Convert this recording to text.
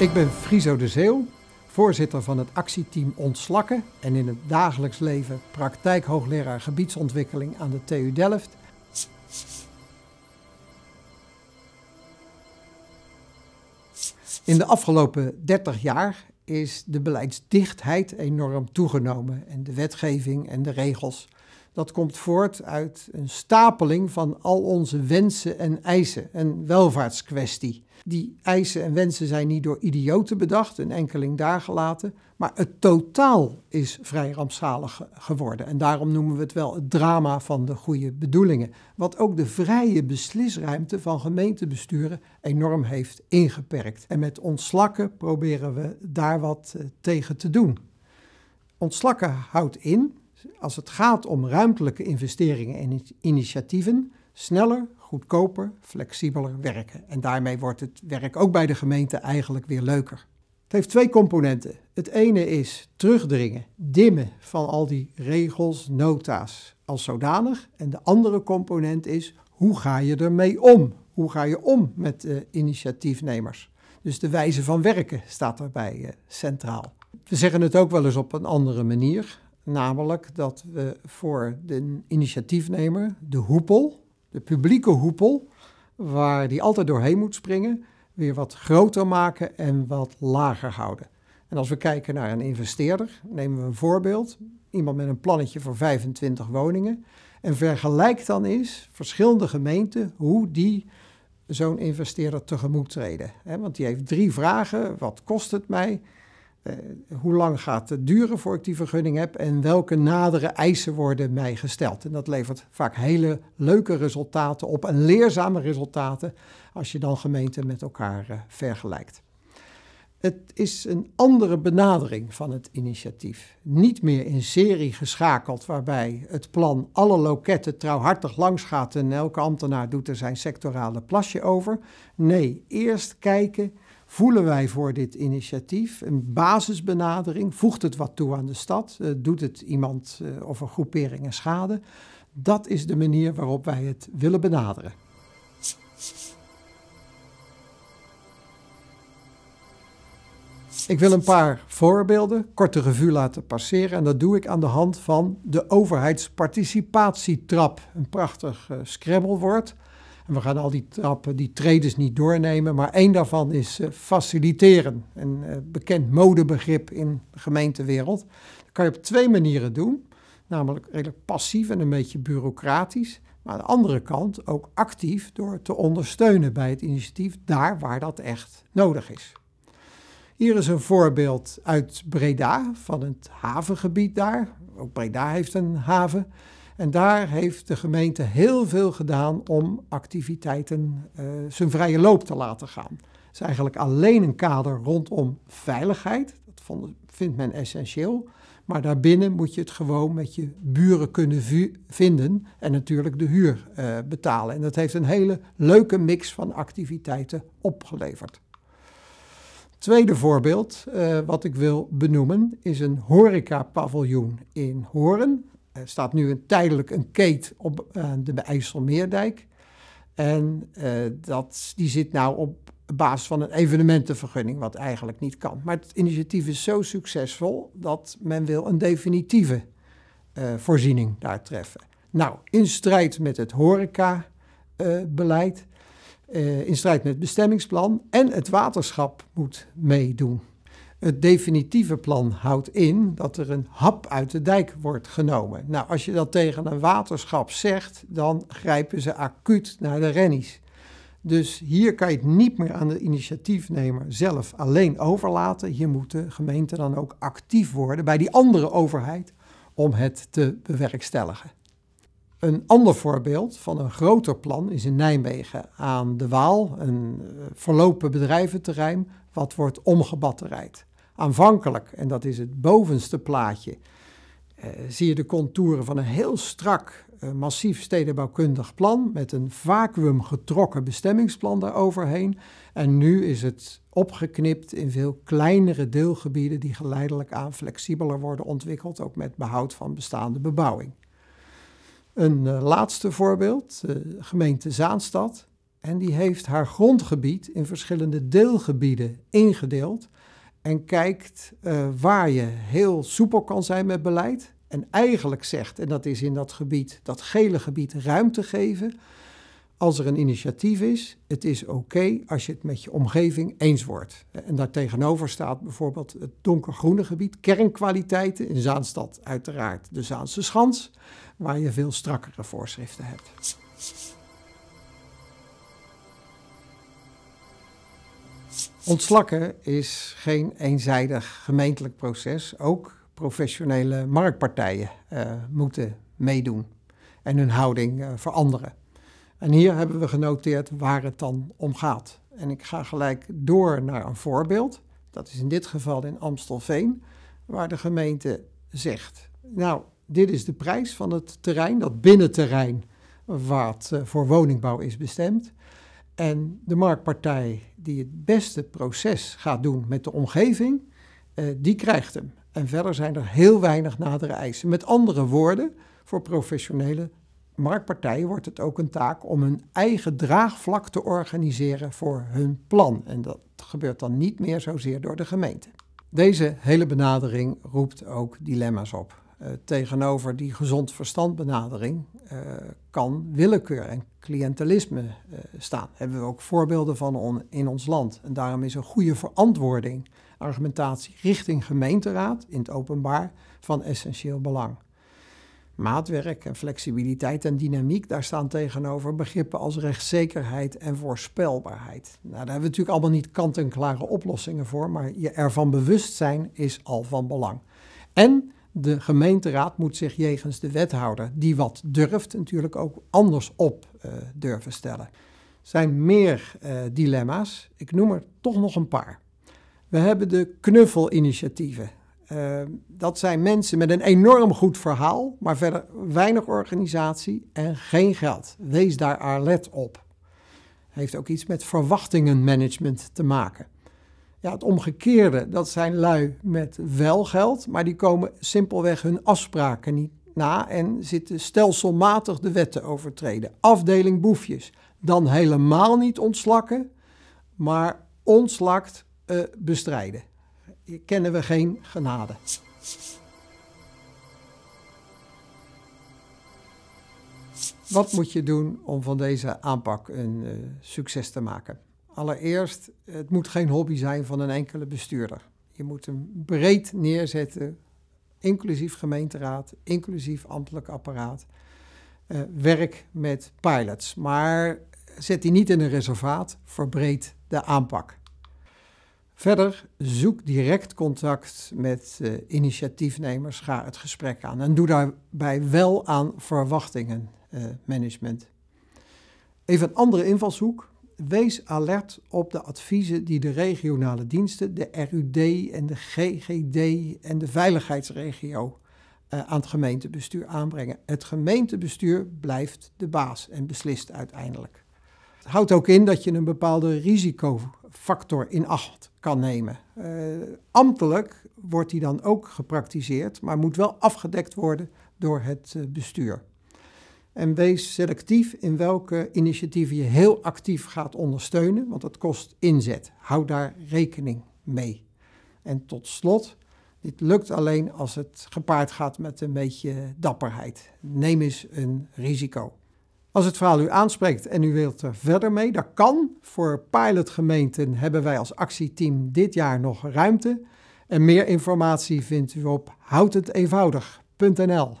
Ik ben Friso de Zeeuw, voorzitter van het actieteam Ontslakken en in het dagelijks leven praktijkhoogleraar gebiedsontwikkeling aan de TU Delft. In de afgelopen 30 jaar is de beleidsdichtheid enorm toegenomen en de wetgeving en de regels dat komt voort uit een stapeling van al onze wensen en eisen, een welvaartskwestie. Die eisen en wensen zijn niet door idioten bedacht, een enkeling daar gelaten, maar het totaal is vrij rampzalig geworden. En daarom noemen we het wel het drama van de goede bedoelingen, wat ook de vrije beslisruimte van gemeentebesturen enorm heeft ingeperkt. En met ontslakken proberen we daar wat eh, tegen te doen. Ontslakken houdt in als het gaat om ruimtelijke investeringen en initiatieven, sneller, goedkoper, flexibeler werken. En daarmee wordt het werk ook bij de gemeente eigenlijk weer leuker. Het heeft twee componenten. Het ene is terugdringen, dimmen van al die regels, nota's als zodanig. En de andere component is hoe ga je ermee om? Hoe ga je om met de eh, initiatiefnemers? Dus de wijze van werken staat daarbij eh, centraal. We zeggen het ook wel eens op een andere manier. Namelijk dat we voor de initiatiefnemer, de hoepel, de publieke hoepel, waar die altijd doorheen moet springen, weer wat groter maken en wat lager houden. En als we kijken naar een investeerder, nemen we een voorbeeld, iemand met een plannetje voor 25 woningen, en vergelijk dan eens verschillende gemeenten hoe die zo'n investeerder tegemoet treden. Want die heeft drie vragen, wat kost het mij? Eh, hoe lang gaat het duren voor ik die vergunning heb en welke nadere eisen worden mij gesteld. En dat levert vaak hele leuke resultaten op en leerzame resultaten als je dan gemeenten met elkaar eh, vergelijkt. Het is een andere benadering van het initiatief. Niet meer in serie geschakeld, waarbij het plan alle loketten trouwhartig langs gaat en elke ambtenaar doet er zijn sectorale plasje over. Nee, eerst kijken voelen wij voor dit initiatief. Een basisbenadering, voegt het wat toe aan de stad, eh, doet het iemand eh, of een groepering een schade. Dat is de manier waarop wij het willen benaderen. Ik wil een paar voorbeelden, korte revue laten passeren. En dat doe ik aan de hand van de overheidsparticipatietrap. Een prachtig uh, scrabblewoord we gaan al die trappen, die tredes niet doornemen, maar één daarvan is eh, faciliteren. Een eh, bekend modebegrip in de gemeentewereld. Dat kan je op twee manieren doen. Namelijk redelijk passief en een beetje bureaucratisch. Maar aan de andere kant ook actief door te ondersteunen bij het initiatief daar waar dat echt nodig is. Hier is een voorbeeld uit Breda van het havengebied daar. Ook Breda heeft een haven. En daar heeft de gemeente heel veel gedaan om activiteiten eh, zijn vrije loop te laten gaan. Het is eigenlijk alleen een kader rondom veiligheid. Dat vond, vindt men essentieel. Maar daarbinnen moet je het gewoon met je buren kunnen vinden en natuurlijk de huur eh, betalen. En dat heeft een hele leuke mix van activiteiten opgeleverd. Tweede voorbeeld eh, wat ik wil benoemen is een horecapaviljoen in Horen. Er eh, staat nu een, tijdelijk een keet op uh, de IJsselmeerdijk. En eh, dat, die zit nou op basis van een evenementenvergunning, wat eigenlijk niet kan. Maar het initiatief is zo succesvol dat men wil een definitieve voorziening daar treffen. Nou, in strijd met het horecabeleid, in strijd met het bestemmingsplan en het waterschap moet meedoen. Het definitieve plan houdt in dat er een hap uit de dijk wordt genomen. Nou, als je dat tegen een waterschap zegt, dan grijpen ze acuut naar de rennies. Dus hier kan je het niet meer aan de initiatiefnemer zelf alleen overlaten. Hier moet de gemeente dan ook actief worden bij die andere overheid om het te bewerkstelligen. Een ander voorbeeld van een groter plan is in Nijmegen aan de Waal, een eh, verlopen bedrijventerrein wat wordt omgebatterijd. Aanvankelijk, en dat is het bovenste plaatje, eh, zie je de contouren van een heel strak, eh, massief stedenbouwkundig plan met een getrokken bestemmingsplan daaroverheen. En nu is het opgeknipt in veel kleinere deelgebieden die geleidelijk aan flexibeler worden ontwikkeld, ook met behoud van bestaande bebouwing. Een eh, laatste voorbeeld, de gemeente Zaanstad. En die heeft haar grondgebied in verschillende deelgebieden ingedeeld en kijkt eh, waar je heel soepel kan zijn met beleid. En eigenlijk zegt, en dat is in dat gebied, dat gele gebied, ruimte geven. Als er een initiatief is, het is oké als je het met je omgeving eens wordt. En daartegenover staat bijvoorbeeld het donkergroene gebied, kernkwaliteiten in Zaanstad, uiteraard de Zaanse Schans, waar je veel strakkere voorschriften hebt. Ontslakken is geen eenzijdig gemeentelijk proces. Ook professionele marktpartijen eh, moeten meedoen en hun houding eh, veranderen. En hier hebben we genoteerd waar het dan om gaat. En ik ga gelijk door naar een voorbeeld. Dat is in dit geval in Amstelveen, waar de gemeente zegt: Nou, dit is de prijs van het terrein, dat binnenterrein, wat uh, voor woningbouw is bestemd. En de marktpartij die het beste proces gaat doen met de omgeving, eh, die krijgt hem. En verder zijn er heel weinig nadere eisen. Met andere woorden, voor professionele marktpartijen wordt het ook een taak om hun eigen draagvlak te organiseren voor hun plan. En dat gebeurt dan niet meer zozeer door de gemeente. Deze hele benadering roept ook dilemma's op. Eh, tegenover die gezond verstand benadering eh, kan willekeur en cliëntelisme eh, staan. Daar hebben we ook voorbeelden van in ons land. En daarom is een goede verantwoording, argumentatie richting gemeenteraad in het openbaar van essentieel belang. Maatwerk en flexibiliteit en dynamiek, daar staan tegenover begrippen als rechtszekerheid en voorspelbaarheid. Nou, daar hebben we natuurlijk allemaal niet kant-en-klare oplossingen voor, maar je ervan bewust zijn is al van belang. En de gemeenteraad moet zich jegens de wethouder, die wat durft, natuurlijk ook anders op eh, durven stellen. Er zijn meer eh, dilemma's, ik noem er toch nog een paar. We hebben de knuffelinitiatieven. Ehm, dat zijn mensen met een enorm goed verhaal, maar verder weinig organisatie en geen geld. Wees daar alert op. Heeft ook iets met verwachtingenmanagement te maken. Ja, het omgekeerde, dat zijn lui met wel geld, maar die komen simpelweg hun afspraken niet na en zitten stelselmatig de wet te overtreden. Afdeling boefjes, dan helemaal niet ontslakken, maar ontslakt eh, bestrijden kennen we geen genade. Wat moet je doen om van deze aanpak een eh, succes te maken? Allereerst, het moet geen hobby zijn van een enkele bestuurder. Je moet hem breed neerzetten, inclusief gemeenteraad, inclusief ambtelijk apparaat. Eh, werk met pilots, maar zet die niet in een reservaat, verbreed de aanpak. Verder, zoek direct contact met eh, initiatiefnemers, ga het gesprek aan en doe daarbij wel aan verwachtingenmanagement. Eh, management. Even een andere invalshoek. Wees alert op de adviezen die de regionale diensten, de RUD en de GGD en de veiligheidsregio eh, aan het gemeentebestuur aanbrengen. Het gemeentebestuur blijft de baas en beslist uiteindelijk houdt ook in dat je een bepaalde risicofactor in acht kan nemen. Amtelijk eh, ambtelijk wordt die dan ook gepraktiseerd, maar moet wel afgedekt worden door het eh, bestuur. En wees selectief in welke initiatieven je heel actief gaat ondersteunen, want dat kost inzet. Hou daar rekening mee. En tot slot, dit lukt alleen als het gepaard gaat met een beetje dapperheid. Neem eens een risico. Als het verhaal u aanspreekt en u wilt er verder mee, dat kan. Voor pilotgemeenten hebben wij als actieteam dit jaar nog ruimte. En meer informatie vindt u op houdendeenvoudig.nl.